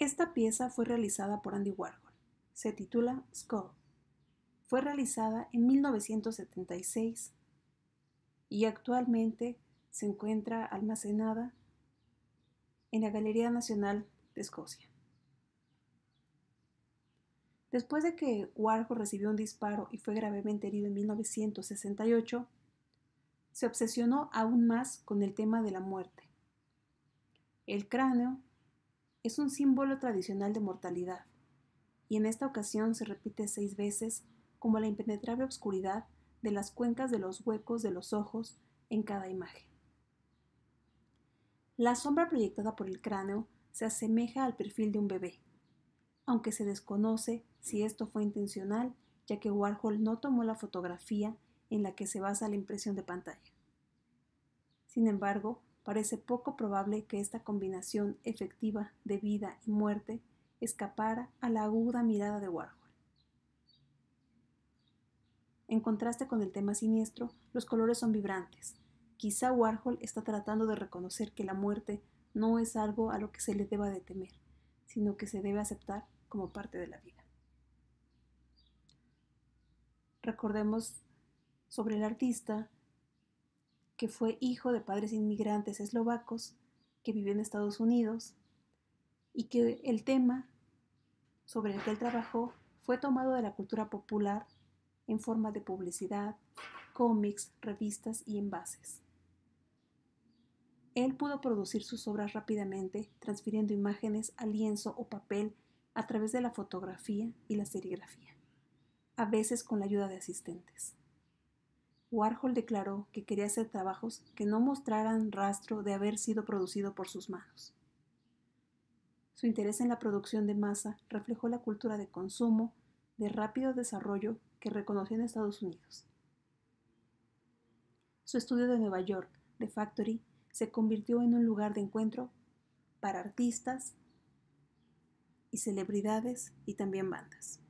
Esta pieza fue realizada por Andy Warhol. Se titula Skull. Fue realizada en 1976 y actualmente se encuentra almacenada en la Galería Nacional de Escocia. Después de que Warhol recibió un disparo y fue gravemente herido en 1968, se obsesionó aún más con el tema de la muerte. El cráneo es un símbolo tradicional de mortalidad, y en esta ocasión se repite seis veces como la impenetrable oscuridad de las cuencas de los huecos de los ojos en cada imagen. La sombra proyectada por el cráneo se asemeja al perfil de un bebé, aunque se desconoce si esto fue intencional, ya que Warhol no tomó la fotografía en la que se basa la impresión de pantalla. Sin embargo, parece poco probable que esta combinación efectiva de vida y muerte escapara a la aguda mirada de Warhol. En contraste con el tema siniestro, los colores son vibrantes. Quizá Warhol está tratando de reconocer que la muerte no es algo a lo que se le deba de temer, sino que se debe aceptar como parte de la vida. Recordemos sobre el artista que fue hijo de padres inmigrantes eslovacos que vivían en Estados Unidos y que el tema sobre el que él trabajó fue tomado de la cultura popular en forma de publicidad, cómics, revistas y envases. Él pudo producir sus obras rápidamente, transfiriendo imágenes a lienzo o papel a través de la fotografía y la serigrafía, a veces con la ayuda de asistentes. Warhol declaró que quería hacer trabajos que no mostraran rastro de haber sido producido por sus manos. Su interés en la producción de masa reflejó la cultura de consumo de rápido desarrollo que reconoció en Estados Unidos. Su estudio de Nueva York, The Factory, se convirtió en un lugar de encuentro para artistas y celebridades y también bandas.